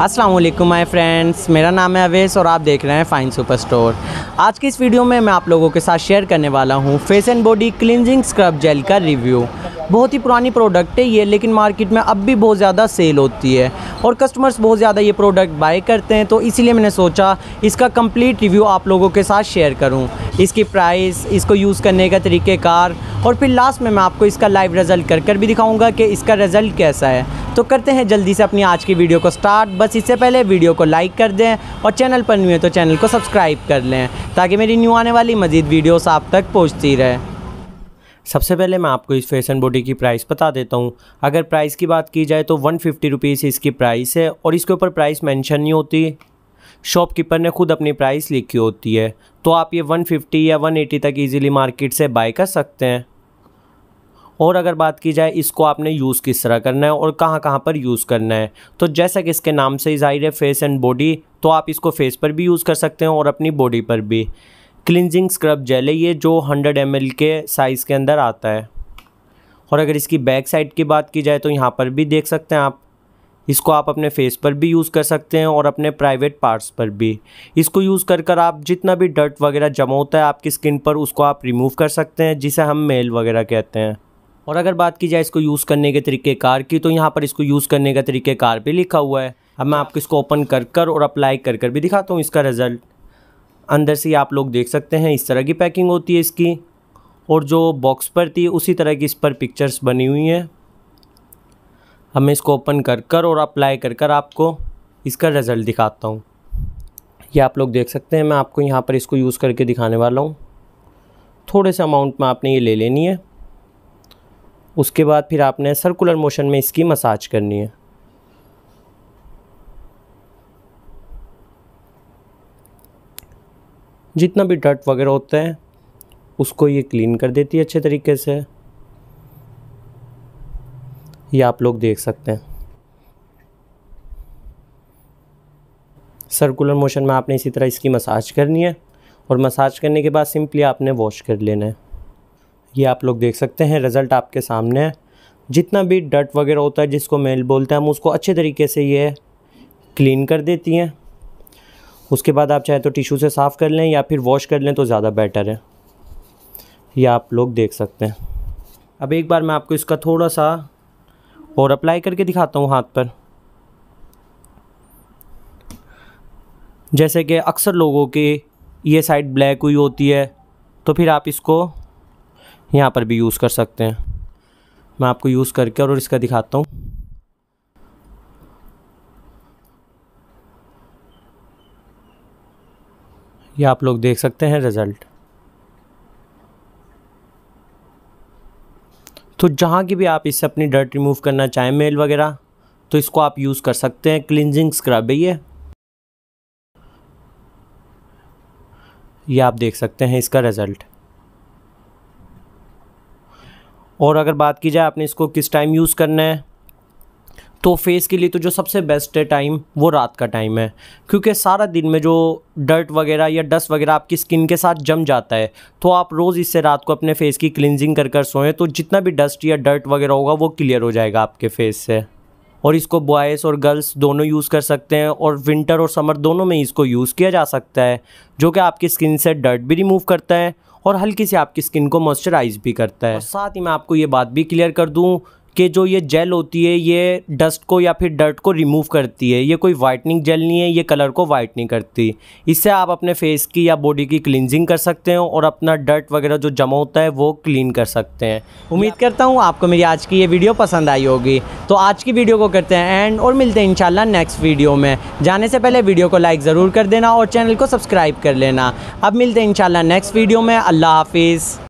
अस्सलाम वालेकुम my friends मेरा नाम है अवेश और आप देख रहे हैं फाइन सुपर स्टोर आज की इस वीडियो में मैं आप लोगों के साथ शेयर करने वाला हूँ face and body cleansing scrub gel का रिव्यू बहुत ही पुरानी प्रोडक्ट है ये लेकिन मार्केट में अब भी बहुत ज़्यादा सेल होती है और कस्टमर्स बहुत ज़्यादा ये प्रोडक्ट बाय करते हैं तो इसीलिए मैंने सोचा इसका कंप्लीट रिव्यू आप लोगों के साथ शेयर करूँ इसकी प्राइस इसको यूज़ करने का तरीक़ेकार और फिर लास्ट में मैं आपको इसका लाइव रिज़ल्ट कर कर भी दिखाऊँगा कि इसका रिज़ल्ट कैसा है तो करते हैं जल्दी से अपनी आज की वीडियो को स्टार्ट बस इससे पहले वीडियो को लाइक कर दें और चैनल पर नहीं है तो चैनल को सब्सक्राइब कर लें ताकि मेरी न्यू आने वाली मज़ीद वीडियोस आप तक पहुँचती रहे सबसे पहले मैं आपको इस फैशन बॉडी की प्राइस बता देता हूँ अगर प्राइस की बात की जाए तो वन फिफ्टी रुपीज़ इसकी प्राइस है और इसके ऊपर प्राइस मैंशन नहीं होती शॉपकीपर ने खुद अपनी प्राइस लिखी होती है तो आप ये 150 या 180 तक इजीली मार्केट से बाय कर सकते हैं और अगर बात की जाए इसको आपने यूज़ किस तरह करना है और कहाँ कहाँ पर यूज़ करना है तो जैसा कि इसके नाम से ही जाहिर है फेस एंड बॉडी तो आप इसको फेस पर भी यूज़ कर सकते हैं और अपनी बॉडी पर भी क्लिनजिंग स्क्रब जेल है ये जो हंड्रेड एम के साइज़ के अंदर आता है और अगर इसकी बैक साइड की बात की जाए तो यहाँ पर भी देख सकते हैं आप इसको आप अपने फेस पर भी यूज़ कर सकते हैं और अपने प्राइवेट पार्ट्स पर भी इसको यूज़ कर कर आप जितना भी डर्ट वगैरह जमा होता है आपकी स्किन पर उसको आप रिमूव कर सकते हैं जिसे हम मेल वगैरह कहते हैं और अगर बात की जाए इसको यूज़ करने के तरीके कार की तो यहाँ पर इसको यूज़ करने का तरीके कार पर लिखा हुआ है अब मैं आपको इसको ओपन कर कर और अप्लाई कर कर भी दिखाता हूँ इसका रिज़ल्ट अंदर से आप लोग देख सकते हैं इस तरह की पैकिंग होती है इसकी और जो बॉक्स पर थी उसी तरह की इस पर पिक्चर्स बनी हुई हैं अब मैं इसको ओपन कर कर और अप्लाई कर कर आपको इसका रिज़ल्ट दिखाता हूँ ये आप लोग देख सकते हैं मैं आपको यहाँ पर इसको यूज़ करके दिखाने वाला हूँ थोड़े से अमाउंट में आपने ये ले लेनी है उसके बाद फिर आपने सर्कुलर मोशन में इसकी मसाज करनी है जितना भी डर्ट वगैरह होता है उसको ये क्लीन कर देती है अच्छे तरीके से ये आप लोग देख सकते हैं सर्कुलर मोशन में आपने इसी तरह इसकी मसाज करनी है और मसाज करने के बाद सिंपली आपने वॉश कर लेना है ये आप लोग देख सकते हैं रिज़ल्ट आपके सामने है जितना भी डट वगैरह होता है जिसको मेल बोलते हैं हम उसको अच्छे तरीके से ये क्लीन कर देती हैं उसके बाद आप चाहे तो टिशू से साफ़ कर लें या फिर वॉश कर लें तो ज़्यादा बेटर है ये आप लोग देख सकते हैं अब एक बार मैं आपको इसका थोड़ा सा और अप्लाई करके दिखाता हूँ हाथ पर जैसे कि अक्सर लोगों की ये साइड ब्लैक हुई होती है तो फिर आप इसको यहाँ पर भी यूज़ कर सकते हैं मैं आपको यूज़ करके और इसका दिखाता हूँ ये आप लोग देख सकते हैं रिज़ल्ट तो जहाँ की भी आप इससे अपनी डर्ट रिमूव करना चाहें मेल वगैरह तो इसको आप यूज़ कर सकते हैं क्लिनजिंग स्क्रब है ये ये आप देख सकते हैं इसका रिज़ल्ट और अगर बात की जाए आपने इसको किस टाइम यूज़ करना है तो फेस के लिए तो जो सबसे बेस्ट है टाइम वो रात का टाइम है क्योंकि सारा दिन में जो डर्ट वगैरह या डस्ट वगैरह आपकी स्किन के साथ जम जाता है तो आप रोज़ इससे रात को अपने फेस की क्लिनजिंग कर कर सोएं तो जितना भी डस्ट या डर्ट वगैरह होगा वो क्लियर हो जाएगा आपके फेस से और इसको बॉयज़ और गर्ल्स दोनों यूज़ कर सकते हैं और विंटर और समर दोनों में इसको यूज़ किया जा सकता है जो कि आपकी स्किन से डर्ट भी रिमूव करता है और हल्की से आपकी स्किन को मॉइस्चराइज भी करता है साथ ही मैं आपको ये बात भी क्लियर कर दूँ कि जो ये जेल होती है ये डस्ट को या फिर डर्ट को रिमूव करती है ये कोई वाइटनिंग जेल नहीं है ये कलर को वाइट नहीं करती इससे आप अपने फेस की या बॉडी की क्लिनजिंग कर सकते हो और अपना डर्ट वगैरह जो जमा होता है वो क्लीन कर सकते हैं उम्मीद करता हूँ आपको मेरी आज की ये वीडियो पसंद आई होगी तो आज की वीडियो को करते हैं एंड और मिलते हैं इनशाला नेक्स्ट वीडियो में जाने से पहले वीडियो को लाइक ज़रूर कर देना और चैनल को सब्सक्राइब कर लेना अब मिलते हैं इनशाला नेक्स्ट वीडियो में अल्लाह हाफिज़